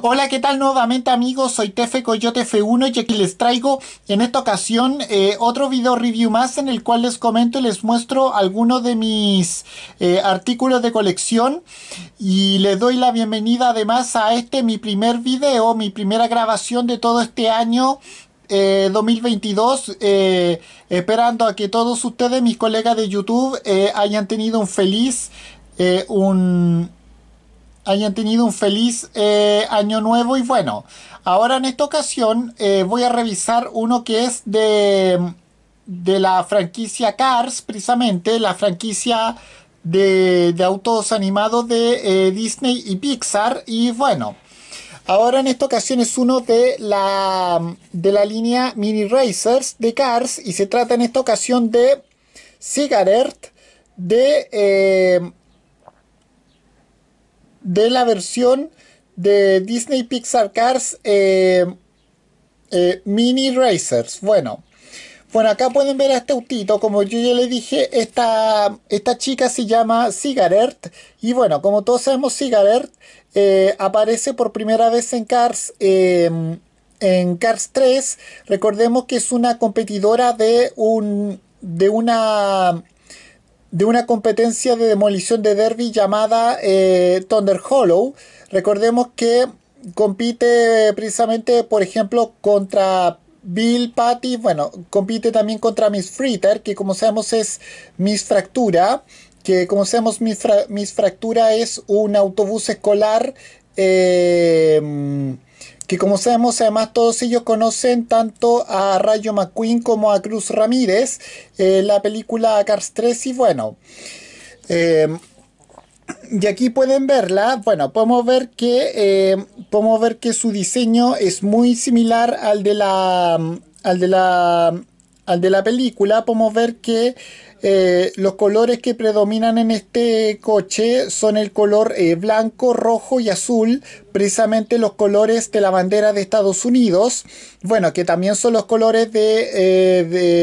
Hola, ¿qué tal nuevamente amigos? Soy Tefe Coyote F1 y aquí les traigo en esta ocasión eh, otro video review más en el cual les comento y les muestro algunos de mis eh, artículos de colección y les doy la bienvenida además a este mi primer video, mi primera grabación de todo este año 2022 eh, esperando a que todos ustedes mis colegas de youtube hayan tenido un feliz un hayan tenido un feliz eh, año nuevo y bueno, ahora en esta ocasión eh, voy a revisar uno que es de, de la franquicia Cars, precisamente, la franquicia de, de autos animados de eh, Disney y Pixar y bueno. Ahora en esta ocasión es uno de la, de la línea Mini Racers de Cars y se trata en esta ocasión de Cigarette de de la versión de Disney Pixar Cars eh, eh, Mini Racers. Bueno. Bueno, acá pueden ver a este autito, como yo ya le dije, esta, esta chica se llama Cigarette y bueno, como todos sabemos, Cigarette eh, aparece por primera vez en Cars, em, en Cars 3. Recordemos que es una competidora de, un, de una de una competencia de demolición de derby llamada eh, Thunder Hollow. Recordemos que compite eh, precisamente, por ejemplo, contra Bill Patty, bueno, compite también contra Miss Fritter, que como sabemos es Miss Fractura, que como sabemos Miss, Miss Fractura es un autobús escolar eh, que como sabemos además todos ellos conocen tanto a Rayo McQueen como a Cruz Ramírez, eh, la película Cars 3 y bueno. Em, y aquí pueden verla, bueno, podemos ver que em, podemos ver que su diseño es muy similar al de la al de la al de la película, podemos ver que eh, los colores que predominan en este coche son el color eh, blanco, rojo y azul, precisamente los colores de la bandera de Estados Unidos, bueno, que también son los colores de,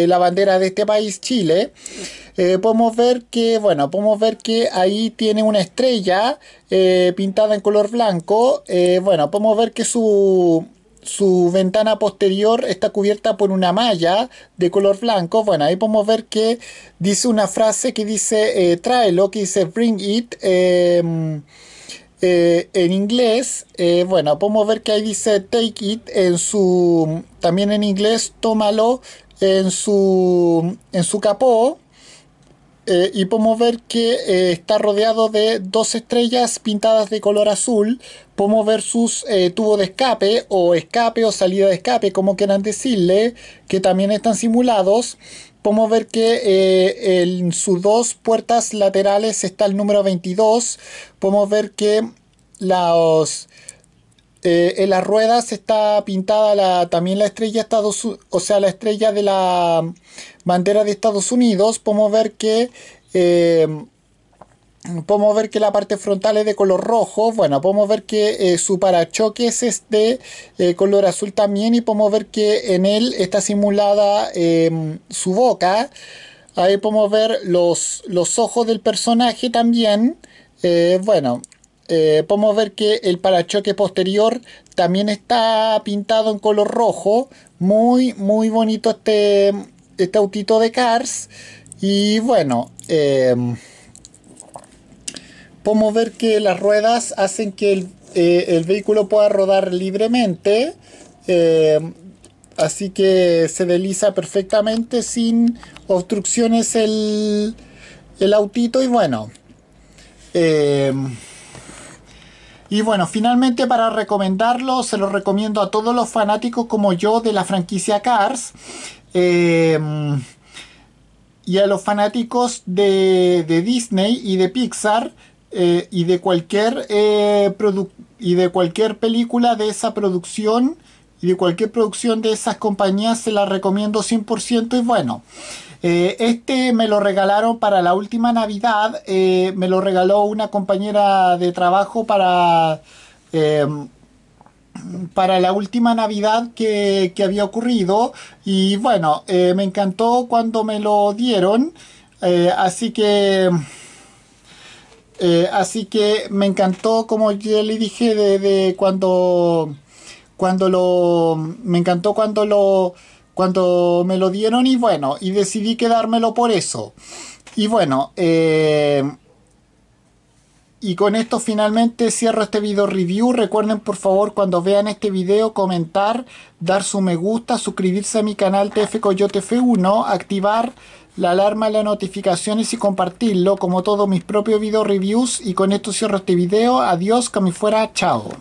eh, la bandera de este país, Chile. podemos ver que, bueno, podemos ver que ahí tiene una estrella pintada en color blanco. bueno, podemos ver que su, su ventana posterior está cubierta por una malla de color blanco. Bueno, ahí podemos ver que dice una frase que dice eh, tráelo, que dice bring it. Em, eh, en inglés, eh, bueno, podemos ver que ahí dice take it en su, también en inglés, tómalo en su, en su capó. Eh, y podemos ver que eh, está rodeado de dos estrellas pintadas de color azul. Podemos ver sus eh, tubos de escape o escape o salida de escape, como quieran decirle, que también están simulados. Podemos ver que en sus dos puertas laterales está el número 22. Podemos ver que los eh, en las ruedas está pintada la, también la estrella o sea, la estrella de la bandera de Estados Unidos. Podemos ver que eh, ver que la parte frontal es de color rojo. Bueno, podemos ver que eh, su parachoques es de este, color azul también. Y podemos ver que en él está simulada su boca. Ahí podemos ver los, los ojos del personaje también. bueno, eh, podemos ver que el parachoque posterior también está pintado en color rojo. Muy, muy bonito este, este autito de Cars. Y bueno, em, podemos ver que las ruedas hacen que el, eh, vehículo pueda rodar libremente. Em, así que se desliza perfectamente sin obstrucciones el, el autito. Y bueno. Em, y bueno, finalmente para recomendarlo, se lo recomiendo a todos los fanáticos como yo de la franquicia Cars. Em, y a los fanáticos de, Disney y de Pixar eh, y, de cualquier, eh, y de cualquier película de esa producción y de cualquier producción de esas compañías se la recomiendo 100% y bueno eh, este me lo regalaron para la última Navidad, eh, me lo regaló una compañera de trabajo para, em, para la última Navidad que, había ocurrido y bueno, eh, me encantó cuando me lo dieron, así que... así que me encantó, como ya le dije, de cuando, cuando lo... Me encantó cuando lo cuando me lo dieron y bueno, y decidí quedármelo por eso. Y bueno, eh, y con esto finalmente cierro este video review. Recuerden por favor cuando vean este video comentar, dar su me gusta, suscribirse a mi canal TF Coyote F1, activar la alarma, las notificaciones y compartirlo como todos mis propios video reviews. Y con esto cierro este video. Adiós, que me fuera, chao.